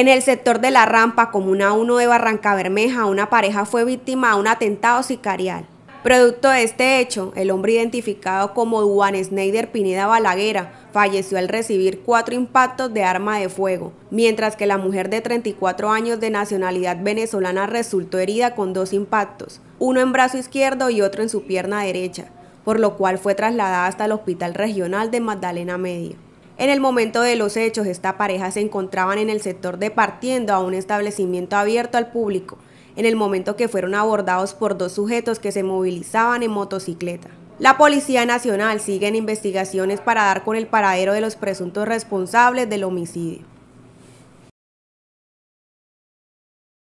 En el sector de la rampa, Comuna 1 de Barranca Bermeja, una pareja fue víctima de un atentado sicarial. Producto de este hecho, el hombre identificado como Juan Snyder Pineda Balaguera falleció al recibir cuatro impactos de arma de fuego, mientras que la mujer de 34 años de nacionalidad venezolana resultó herida con dos impactos, uno en brazo izquierdo y otro en su pierna derecha, por lo cual fue trasladada hasta el Hospital Regional de Magdalena Medio. En el momento de los hechos, esta pareja se encontraban en el sector departiendo a un establecimiento abierto al público, en el momento que fueron abordados por dos sujetos que se movilizaban en motocicleta. La Policía Nacional sigue en investigaciones para dar con el paradero de los presuntos responsables del homicidio.